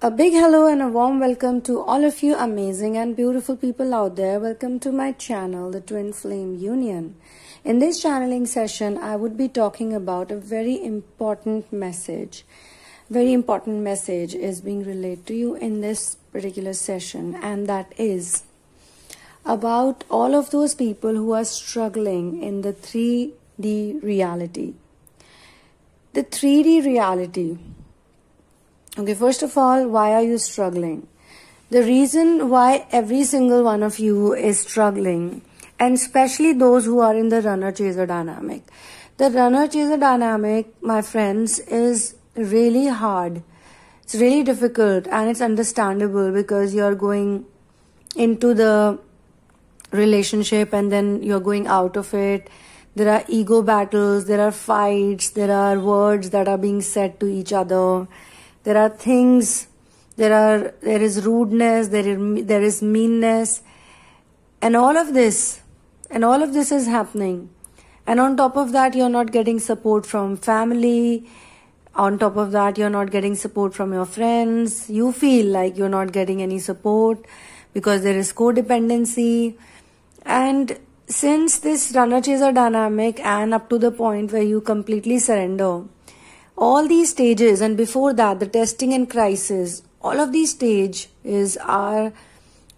A big hello and a warm welcome to all of you amazing and beautiful people out there. Welcome to my channel, The Twin Flame Union. In this channeling session, I would be talking about a very important message. Very important message is being relayed to you in this particular session and that is about all of those people who are struggling in the 3D reality. The 3D reality Okay, first of all, why are you struggling? The reason why every single one of you is struggling, and especially those who are in the runner chaser dynamic. The runner chaser dynamic, my friends, is really hard. It's really difficult and it's understandable because you're going into the relationship and then you're going out of it. There are ego battles, there are fights, there are words that are being said to each other there are things, there are, there is rudeness, there is, there is meanness, and all of this, and all of this is happening. And on top of that, you're not getting support from family. On top of that, you're not getting support from your friends. You feel like you're not getting any support because there is codependency. And since this runner chaser dynamic and up to the point where you completely surrender all these stages and before that the testing and crisis all of these stages are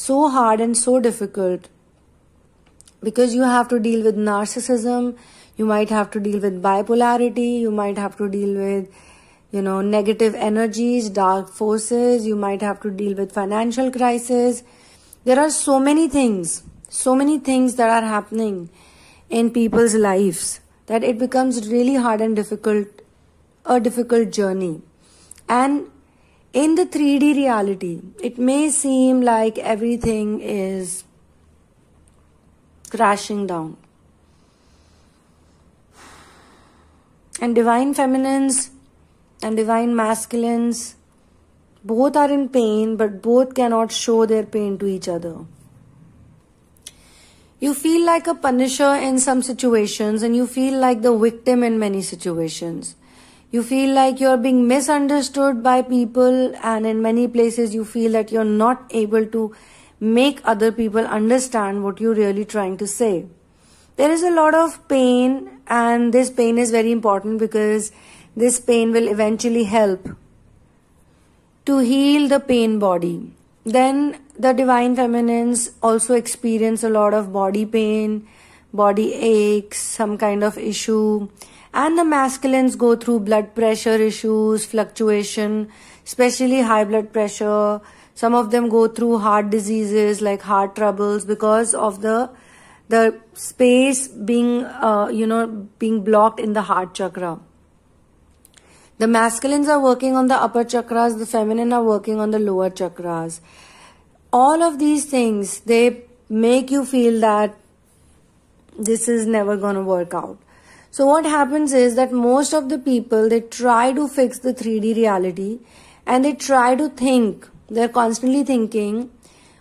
so hard and so difficult because you have to deal with narcissism you might have to deal with bipolarity you might have to deal with you know negative energies dark forces you might have to deal with financial crisis there are so many things so many things that are happening in people's lives that it becomes really hard and difficult a difficult journey. And in the 3D reality, it may seem like everything is crashing down. And divine feminines and divine masculines both are in pain, but both cannot show their pain to each other. You feel like a punisher in some situations, and you feel like the victim in many situations. You feel like you're being misunderstood by people, and in many places, you feel that you're not able to make other people understand what you're really trying to say. There is a lot of pain, and this pain is very important because this pain will eventually help to heal the pain body. Then the divine feminines also experience a lot of body pain body aches, some kind of issue. And the masculines go through blood pressure issues, fluctuation, especially high blood pressure. Some of them go through heart diseases like heart troubles because of the the space being uh, you know being blocked in the heart chakra. The masculines are working on the upper chakras, the feminine are working on the lower chakras. All of these things, they make you feel that this is never going to work out. So what happens is that most of the people, they try to fix the 3D reality and they try to think, they're constantly thinking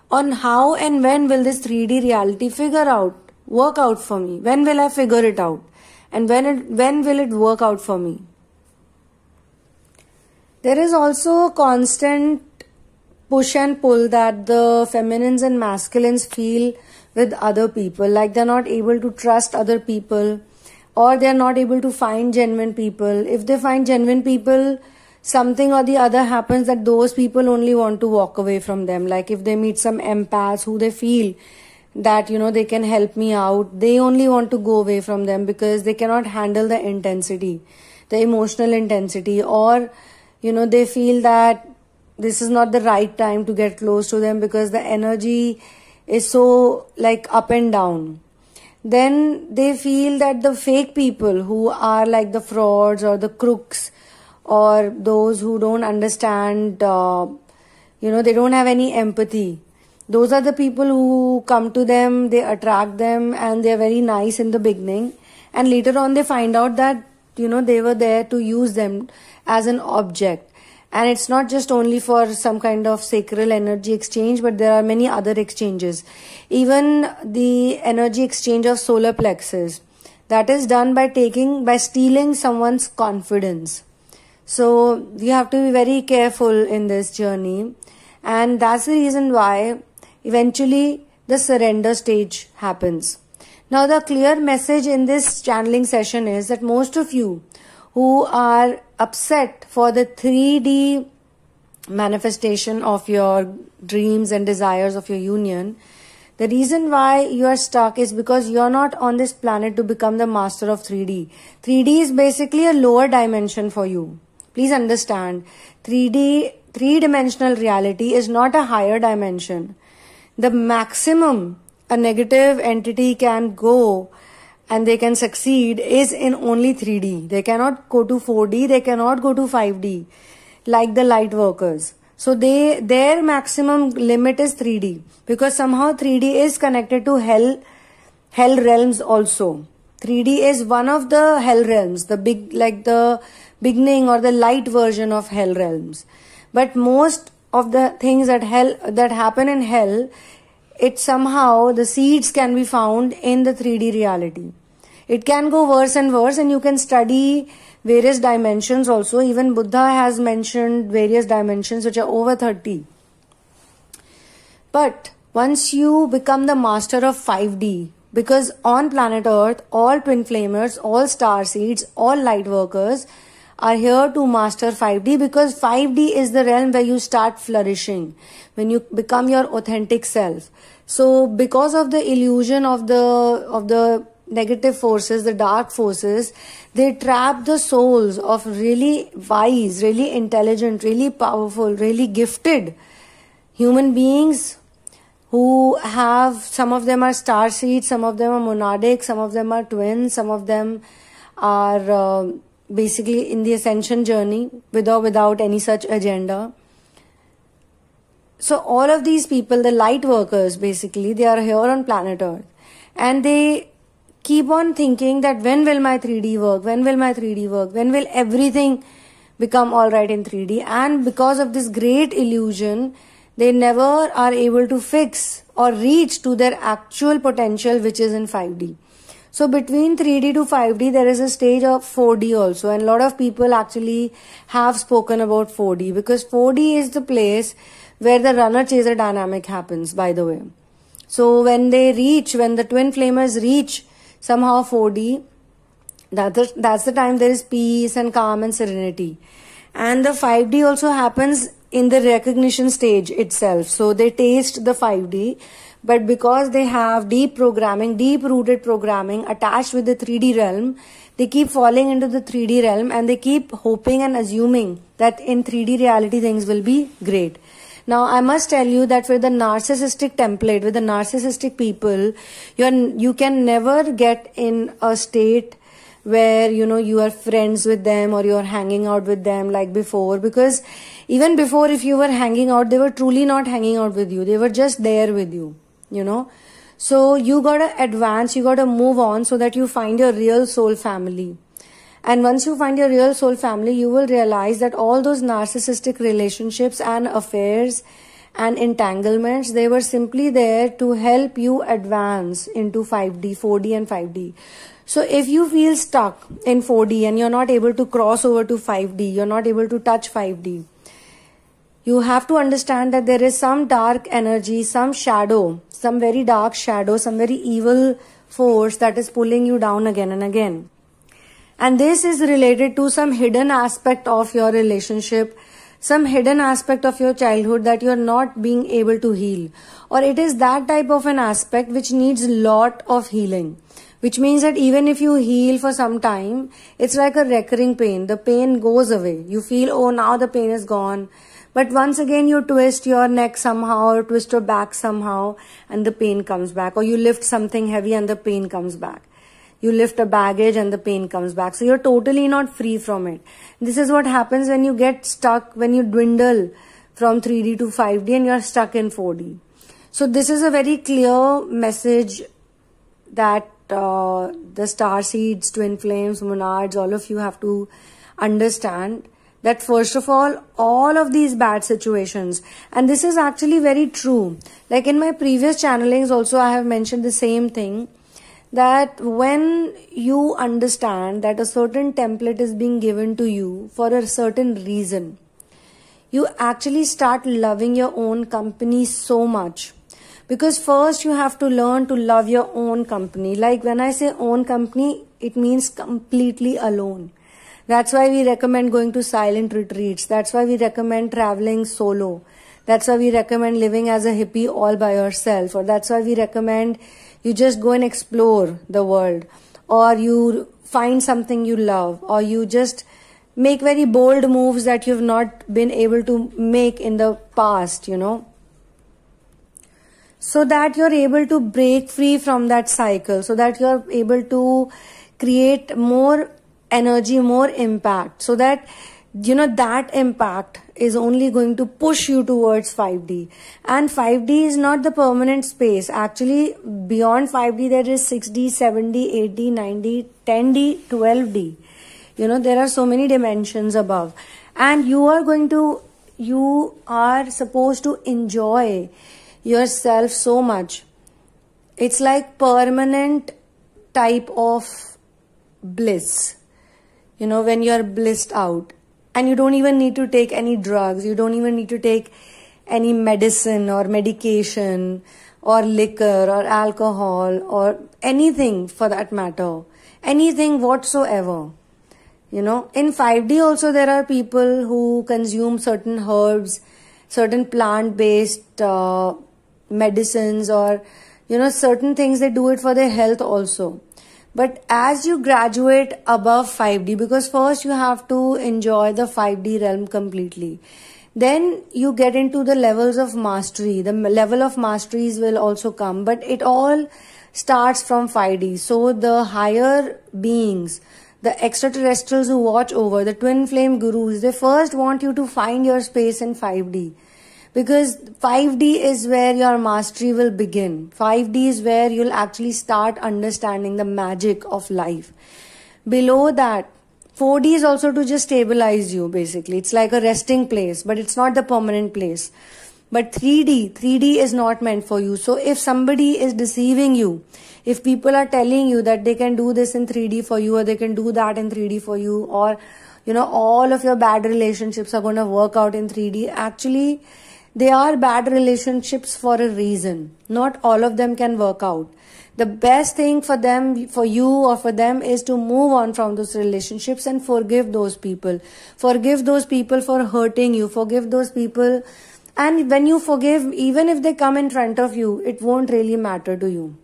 on how and when will this 3D reality figure out, work out for me? When will I figure it out? And when, it, when will it work out for me? There is also a constant push and pull that the feminines and masculines feel with other people. Like they're not able to trust other people or they're not able to find genuine people. If they find genuine people, something or the other happens that those people only want to walk away from them. Like if they meet some empaths who they feel that, you know, they can help me out, they only want to go away from them because they cannot handle the intensity, the emotional intensity, or, you know, they feel that this is not the right time to get close to them because the energy is so like up and down then they feel that the fake people who are like the frauds or the crooks or those who don't understand uh, you know they don't have any empathy those are the people who come to them they attract them and they're very nice in the beginning and later on they find out that you know they were there to use them as an object and it's not just only for some kind of sacral energy exchange but there are many other exchanges even the energy exchange of solar plexus that is done by taking by stealing someone's confidence so you have to be very careful in this journey and that's the reason why eventually the surrender stage happens now the clear message in this channeling session is that most of you who are upset for the 3D manifestation of your dreams and desires of your union, the reason why you are stuck is because you're not on this planet to become the master of 3D. 3D is basically a lower dimension for you. Please understand 3D, three dimensional reality is not a higher dimension. The maximum a negative entity can go and they can succeed is in only 3D. They cannot go to 4D, they cannot go to 5D like the light workers. So they their maximum limit is 3D because somehow 3D is connected to hell hell realms also. 3D is one of the hell realms, the big like the beginning or the light version of hell realms. But most of the things that hell that happen in hell, it somehow the seeds can be found in the 3D reality. It can go worse and worse, and you can study various dimensions also. Even Buddha has mentioned various dimensions which are over 30. But once you become the master of 5D, because on planet Earth, all twin flamers, all star seeds, all light workers are here to master 5D because 5D is the realm where you start flourishing, when you become your authentic self. So because of the illusion of the, of the negative forces, the dark forces, they trap the souls of really wise, really intelligent, really powerful, really gifted human beings who have some of them are star seeds, some of them are monadic, some of them are twins, some of them are uh, basically in the ascension journey with or without any such agenda. So, all of these people, the light workers basically, they are here on planet Earth and they keep on thinking that when will my 3D work? When will my 3D work? When will everything become alright in 3D? And because of this great illusion, they never are able to fix or reach to their actual potential, which is in 5D. So between 3D to 5D, there is a stage of 4D also. And a lot of people actually have spoken about 4D because 4D is the place where the runner chaser dynamic happens, by the way. So when they reach, when the twin flamers reach somehow 4D. That the, that's the time there is peace and calm and serenity. And the 5D also happens in the recognition stage itself. So they taste the 5D. But because they have deep programming, deep rooted programming attached with the 3D realm, they keep falling into the 3D realm and they keep hoping and assuming that in 3D reality things will be great. Now, I must tell you that with a narcissistic template, with a narcissistic people, you're, you can never get in a state where you know you are friends with them or you're hanging out with them like before because even before if you were hanging out they were truly not hanging out with you they were just there with you you know so you gotta advance you gotta move on so that you find your real soul family and once you find your real soul family, you will realize that all those narcissistic relationships and affairs and entanglements, they were simply there to help you advance into 5D, 4D, and 5D. So if you feel stuck in 4D and you're not able to cross over to 5D, you're not able to touch 5D, you have to understand that there is some dark energy, some shadow, some very dark shadow, some very evil force that is pulling you down again and again. And this is related to some hidden aspect of your relationship, some hidden aspect of your childhood that you're not being able to heal. Or it is that type of an aspect which needs lot of healing. Which means that even if you heal for some time, it's like a recurring pain. The pain goes away. You feel, oh, now the pain is gone. But once again, you twist your neck somehow or twist your back somehow and the pain comes back. Or you lift something heavy and the pain comes back you lift a baggage and the pain comes back. So you're totally not free from it. This is what happens when you get stuck, when you dwindle from 3D to 5D and you're stuck in 4D. So this is a very clear message that uh, the star seeds, twin flames, monads, all of you have to understand that first of all all of these bad situations and this is actually very true like in my previous channelings also i have mentioned the same thing that when you understand that a certain template is being given to you for a certain reason, you actually start loving your own company so much. Because first you have to learn to love your own company. Like when I say own company, it means completely alone. That's why we recommend going to silent retreats. That's why we recommend traveling solo. That's why we recommend living as a hippie all by yourself. Or that's why we recommend you just go and explore the world or you find something you love or you just make very bold moves that you've not been able to make in the past, you know. So that you're able to break free from that cycle, so that you're able to create more energy, more impact, so that you know that impact is only going to push you towards 5d and 5d is not the permanent space actually beyond 5d there is 6d 7d 8d 9d 10d 12d you know there are so many dimensions above and you are going to you are supposed to enjoy yourself so much it's like permanent type of bliss you know when you're blissed out and you don't even need to take any drugs you don't even need to take any medicine or medication or liquor or alcohol or anything for that matter anything whatsoever you know in 5d also there are people who consume certain herbs certain plant based uh, medicines or you know certain things they do it for their health also but as you graduate above 5D, because first you have to enjoy the 5D realm completely, then you get into the levels of mastery. The level of masteries will also come, but it all starts from 5D. So the higher beings, the extraterrestrials who watch over, the twin flame gurus, they first want you to find your space in 5D because 5D is where your mastery will begin. 5D is where you'll actually start understanding the magic of life. Below that, 4D is also to just stabilize you basically. It's like a resting place, but it's not the permanent place. But 3D, 3D is not meant for you. So if somebody is deceiving you, if people are telling you that they can do this in 3D for you or they can do that in 3D for you or you know all of your bad relationships are going to work out in 3D, actually they are bad relationships for a reason. Not all of them can work out. The best thing for them, for you or for them is to move on from those relationships and forgive those people. Forgive those people for hurting you. Forgive those people. And when you forgive, even if they come in front of you, it won't really matter to you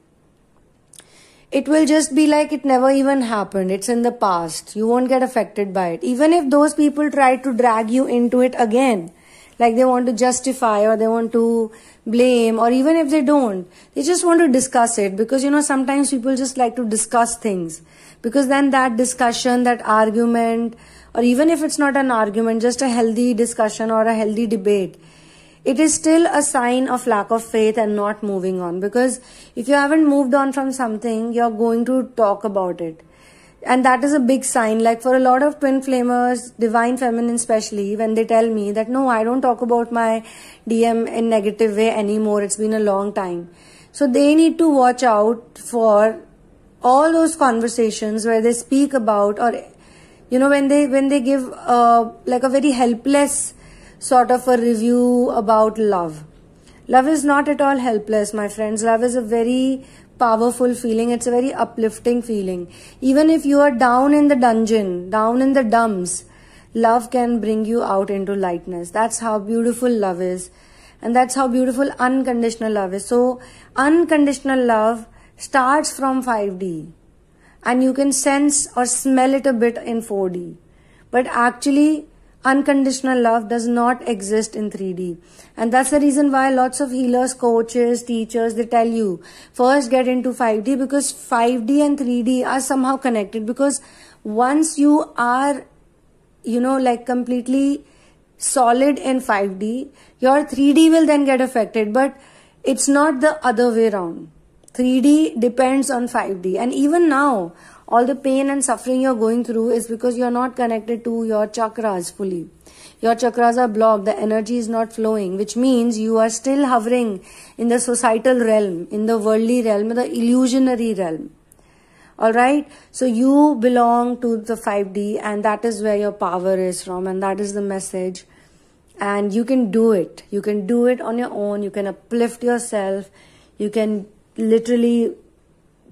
it will just be like it never even happened. It's in the past. You won't get affected by it. Even if those people try to drag you into it again, like they want to justify or they want to blame or even if they don't they just want to discuss it because you know sometimes people just like to discuss things because then that discussion that argument or even if it's not an argument just a healthy discussion or a healthy debate it is still a sign of lack of faith and not moving on because if you haven't moved on from something you're going to talk about it and that is a big sign like for a lot of twin flamers divine feminine especially when they tell me that no i don't talk about my dm in negative way anymore it's been a long time so they need to watch out for all those conversations where they speak about or you know when they when they give a uh, like a very helpless sort of a review about love love is not at all helpless my friends love is a very powerful feeling. It's a very uplifting feeling. Even if you are down in the dungeon, down in the dumps, love can bring you out into lightness. That's how beautiful love is. And that's how beautiful unconditional love is. So, unconditional love starts from 5D. And you can sense or smell it a bit in 4D. But actually, unconditional love does not exist in 3D. And that's the reason why lots of healers, coaches, teachers, they tell you first get into 5D because 5D and 3D are somehow connected because once you are, you know, like completely solid in 5D, your 3D will then get affected. But it's not the other way around. 3D depends on 5D. And even now, all the pain and suffering you're going through is because you're not connected to your chakras fully. Your chakras are blocked, the energy is not flowing, which means you are still hovering in the societal realm, in the worldly realm, the illusionary realm. Alright? So you belong to the 5D and that is where your power is from and that is the message. And you can do it. You can do it on your own. You can uplift yourself. You can literally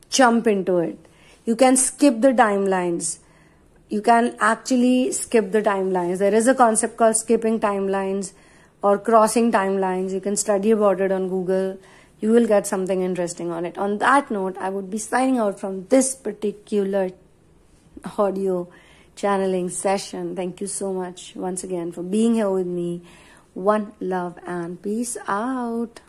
jump into it. You can skip the timelines. You can actually skip the timelines. There is a concept called skipping timelines or crossing timelines. You can study about it on Google. You will get something interesting on it. On that note, I would be signing out from this particular audio channeling session. Thank you so much once again for being here with me. One love and peace out.